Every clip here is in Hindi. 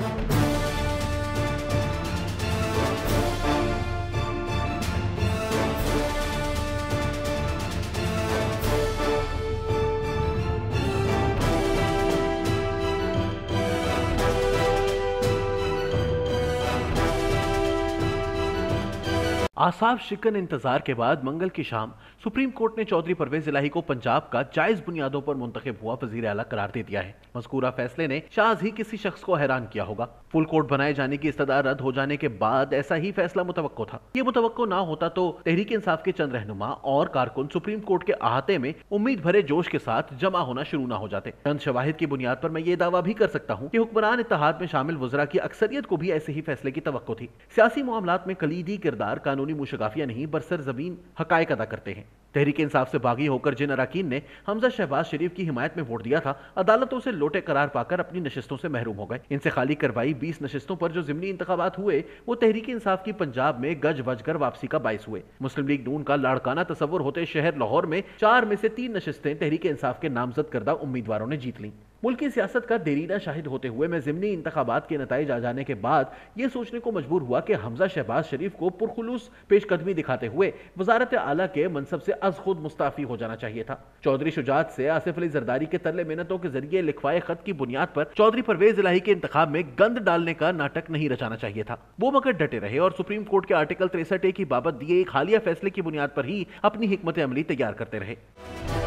Thank you. आसाब शिकन इंतजार के बाद मंगल की शाम सुप्रीम कोर्ट ने चौधरी परवेज इलाही को पंजाब का जायज बुनियादों पर मुंतब हुआ वजीर अला करार दे दिया है मजकूरा फैसले ने शाज ही किसी शख्स को हैरान किया होगा फुल कोर्ट बनाए जाने की इस्तार रद्द हो जाने के बाद ऐसा ही फैसला मुतवको था ये मुतवको ना होता तो तहरीक इंसाफ के चंद रहनुमा और कारकुन सुप्रीम कोर्ट के अहाते में उम्मीद भरे जोश के साथ जमा होना शुरू न हो जाते चंद शवाहिद की बुनियाद पर मैं ये दावा भी कर सकता हूँ की हुक्मरान इतिहाद में शामिल वजरा की अक्सरियत को भी ऐसे ही फैसले की तो थी सियासी मामला में कलीदी किरदार कानूनी अपनी मुशगाफिया नहीं बरसर ज़मीन हकायक अदा करते हैं तहरीक इंसाफ से बागी होकर जिन अरकान ने हमजा शहबाज शरीफ की हिमायत में वोट दिया था अदालतों से लोटे करार पाकर अपनी नशस्तों से महरूम हो गए इनसे खाली करवाई बीस नशस्तों पर जो जिमनी इंतबात हुए वो तहरीक इंसाफ की पंजाब में गज वज कर वापसी का बायस हुए मुस्लिम लीग नून का लाड़काना तस्वर होते शहर लाहौर में चार में से तीन नशस्तें तहरीक इंसाफ के नामजद करदा उम्मीदवारों ने जीत ली मुल्की सियासत का देरीना शाहिद होते हुए मैं ज़मनी इंतबात के नतज आ जाने के बाद ये सोचने को मजबूर हुआ कि हमजा शहबाज शरीफ को पुरखलूस पेशकदमी दिखाते हुए वजारत आला के मनसब से अज खुद मुस्ताफी हो जाना चाहिए था चौधरी शुजात से आसिफ अली जरदारी के तरले मेहनतों के जरिए लिखवाए खत की बुनियाद पर चौधरी परवेज इलाही के इंतखाब में गंद डालने का नाटक नहीं रचाना चाहिए था वो मगर डटे रहे और सुप्रीम कोर्ट के आर्टिकल तिरसठ ए की बाबत दिए एक हालिया फैसले की बुनियाद पर ही अपनी हमत अमली तैयार करते रहे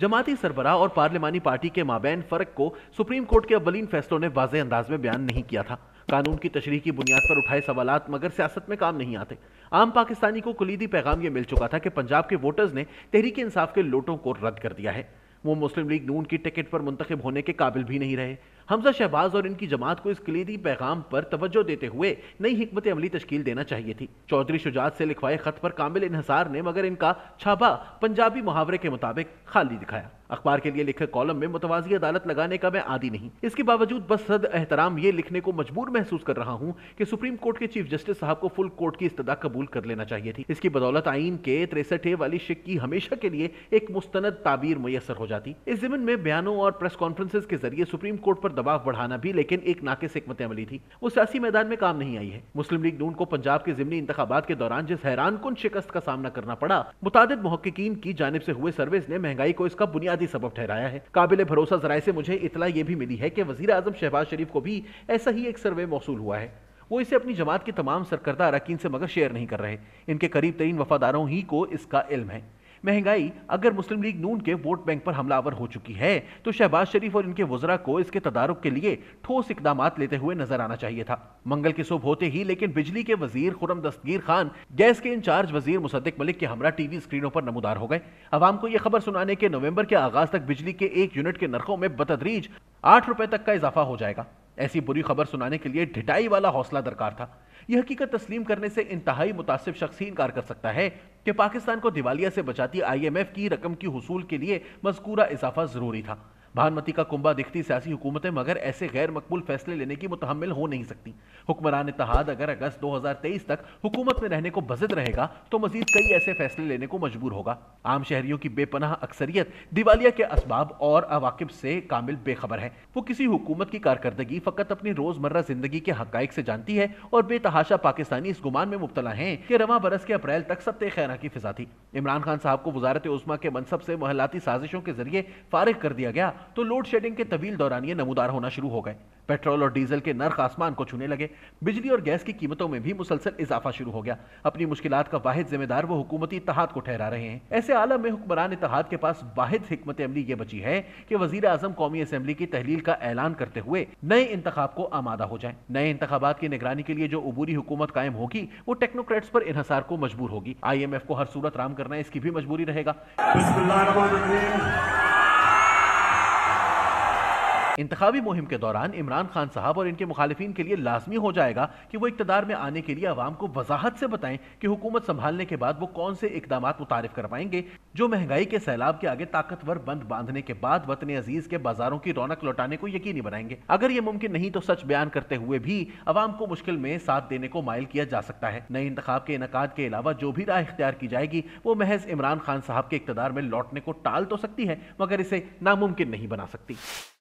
जमाती सरबराह और पार्लियमानी पार्टी के माबेन फर्क को सुप्रीम कोर्ट के अवलीन फैसलों ने वाज अंदाज में बयान नहीं किया था कानून की तशरी की बुनियाद पर उठाए सवाल मगर सियासत में काम नहीं आते आम पाकिस्तानी को कुलीदी पैगाम यह मिल चुका था कि पंजाब के वोटर्स ने तहरीक इंसाफ के लोटों को रद्द कर दिया है वो मुस्लिम लीग नून की टिकट पर मुंतखब होने के काबिल भी नहीं रहे हमजा शहबाज और इनकी जमात को इस कलीदी पैगाम पर तवज्जो देते हुए नई हमत अमली तश्कील देना चाहिए थी चौधरी शुजात से लिखवाए खत पर कामिल इनहसार ने मगर इनका छापा पंजाबी मुहावरे के मुताबिक खाली दिखाया अखबार के लिए लिखे कॉलम में मुतवाजी अदालत लगाने का मैं आदि नहीं इसके बावजूद बस सद एहतराम ये लिखने को मजबूर महसूस कर रहा हूँ कि सुप्रीम कोर्ट के चीफ जस्टिस साहब को फुल कोर्ट की इस्तः कबूल कर लेना चाहिए थी इसकी बदौलत आइन के तिरसठ वाली शिक की हमेशा के लिए एक मुस्तंद ताबीर मैसर हो जाती इस जमीन में बयानों और प्रेस कॉन्फ्रेंसेज के जरिए सुप्रीम कोर्ट पर दबाव बढ़ाना भी लेकिन एक से हमत अमली थी वो सियासी मैदान में काम नहीं आई है मुस्लिम लीग नून को पंजाब के जिमनी इंतबात के दौरान जिस हैरान कुन शिकस्त का सामना करना पड़ा मुताद महकिन की जानब से हुए सर्विस ने महंगाई को इसका बुनियाद बुनियादी सबब ठहराया है काबिल भरोसा जराये से मुझे इतला यह भी मिली है कि वजी आजम शहबाज शरीफ को भी ऐसा ही एक सर्वे मौसू हुआ है वो इसे अपनी जमात के तमाम सरकर्दा अरकान से मगर शेयर नहीं कर रहे इनके करीब तरीन वफादारों ही को इसका इल्म है महंगाई अगर मुस्लिम लीग नून के वोट बैंक पर हमलावर हो चुकी है तो शहबाज शरीफ और इनके वजरा को इसके तदारुक के लिए ठोस इकदाम लेते हुए नजर आना चाहिए था मंगल की सुबह होते ही लेकिन बिजली के वजीर खुरम दस्तगीर खान गैस के इंचार्ज वजीर मुसद्दिक मलिक के हमरा टीवी स्क्रीनों पर नमदार हो गए अवाम को यह खबर सुनाने के नवंबर के आगाज तक बिजली के एक यूनिट के नरखों में बतदरीज आठ रुपए तक का इजाफा हो जाएगा ऐसी बुरी खबर सुनाने के लिए ढिटाई वाला हौसला दरकार था यह हकीकत तस्लीम करने से इंतहाई मुतासिब शख्स ही इनकार कर सकता है कि पाकिस्तान को दिवालिया से बचाती आईएमएफ की रकम की हसूल के लिए मजकूरा इजाफा जरूरी था भानमती का कुंबा दिखती सियासी हुकूमतें मगर ऐसे गैर मकबूल फैसले लेने की मुतहमल हो नहीं सकती हुक्मरान इतिहाद अगर अगस्त 2023 तक हुकूमत में रहने को बजट रहेगा तो मजीद कई ऐसे फैसले लेने को मजबूर होगा आम शहरियों की बेपनाह अक्सरियत दिवालिया के इसबाब और अवाकब से कामिल बेखबर है वो किसी हुकूमत की कारकर्दगी फकत अपनी रोजमर्रा जिंदगी के हक से जानती है और बेतहाशा पाकिस्तानी इस गुमान में मुबतला है कि रवा बरस के अप्रैल तक सत्य खैरा की फिजा थी इमरान खान साहब को वजारत उस्मा के मनसब से मोहलाती साजिशों के जरिए फारिग कर दिया गया तो लोड शेडिंग के तवील दौरान ये नमूदार होना शुरू हो गए पेट्रोल और डीजल के नर्क आसमान को छूने लगे बिजली और गैस की कीमतों में भी मुसलसल इजाफा शुरू हो गया अपनी मुश्किल का वाहिद जिम्मेदार वो हुकूमती इतिहाद को ठहरा रहे हैं ऐसे आलम में हुक्मरान इतिहाद के पास वाहिद हमत अमली ये बची है कि वजीर अजम कौमी असम्बली की तहलील का ऐलान करते हुए नए इंतखब को आमादा हो जाए नए इंतबात की निगरानी के लिए जो अबूरी हुकूमत कायम होगी वो टेक्नोक्रेट्स पर इहसार को मजबूर होगी आई एम एफ को हर सूरत राम करना इसकी भी मजबूरी रहेगा इंतवी मुहिम के दौरान इमरान खान साहब और इनके मुखालफी के लिए लाजमी हो जाएगा कि वो इकतदार में आने के लिए आवाम को वजाहत से बताएं कि हुकूमत संभालने के बाद वो कौन से इकदाम मुतारफ पाएंगे जो महंगाई के सैलाब के आगे ताकतवर बंद बांधने के बाद वतन अजीज के बाजारों की रौनक लौटाने को यकीनी बनाएंगे अगर ये मुमकिन नहीं तो सच बयान करते हुए भी आवाम को मुश्किल में साथ देने को मायल किया जा सकता है नए इंतब के इनका के अलावा जो भी राय इख्तियार की जाएगी वो महज इमरान खान साहब के इकतदार में लौटने को टाल तो सकती है मगर इसे नामुमकिन नहीं बना सकती